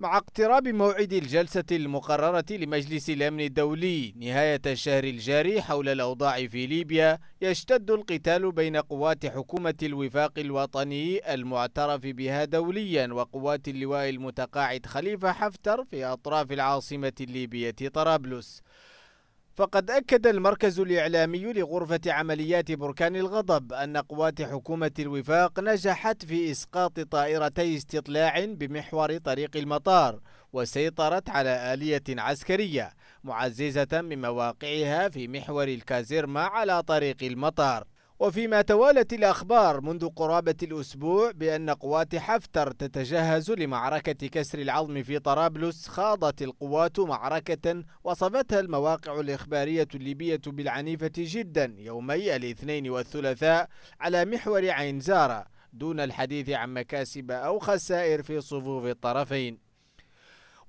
مع اقتراب موعد الجلسة المقررة لمجلس الأمن الدولي نهاية الشهر الجاري حول الأوضاع في ليبيا يشتد القتال بين قوات حكومة الوفاق الوطني المعترف بها دوليا وقوات اللواء المتقاعد خليفة حفتر في أطراف العاصمة الليبية طرابلس فقد أكد المركز الإعلامي لغرفة عمليات بركان الغضب أن قوات حكومة الوفاق نجحت في إسقاط طائرتي استطلاع بمحور طريق المطار وسيطرت على آلية عسكرية معززة من مواقعها في محور الكازيرما على طريق المطار وفيما توالت الأخبار منذ قرابة الأسبوع بأن قوات حفتر تتجهز لمعركة كسر العظم في طرابلس خاضت القوات معركة وصفتها المواقع الإخبارية الليبية بالعنيفة جدا يومي الاثنين والثلاثاء على محور عين زارة دون الحديث عن مكاسب أو خسائر في صفوف الطرفين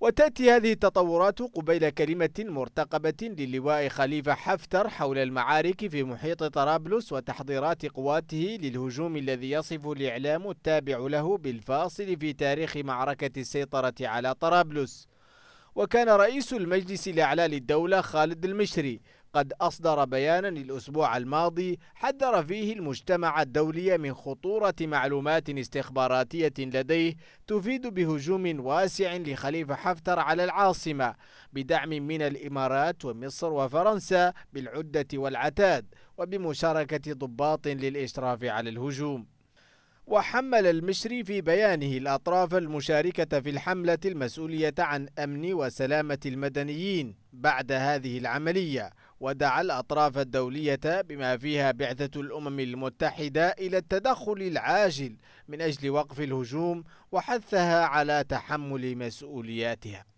وتأتي هذه التطورات قبيل كلمة مرتقبة للواء خليفة حفتر حول المعارك في محيط طرابلس وتحضيرات قواته للهجوم الذي يصف الإعلام التابع له بالفاصل في تاريخ معركة السيطرة على طرابلس وكان رئيس المجلس الأعلى للدولة خالد المشري قد أصدر بيانا الأسبوع الماضي حذر فيه المجتمع الدولي من خطورة معلومات استخباراتية لديه تفيد بهجوم واسع لخليفة حفتر على العاصمة بدعم من الإمارات ومصر وفرنسا بالعدة والعتاد وبمشاركة ضباط للإشراف على الهجوم وحمل المشري في بيانه الأطراف المشاركة في الحملة المسؤولية عن أمن وسلامة المدنيين بعد هذه العملية ودعا الأطراف الدولية بما فيها بعثة الأمم المتحدة إلى التدخل العاجل من أجل وقف الهجوم وحثها على تحمل مسؤولياتها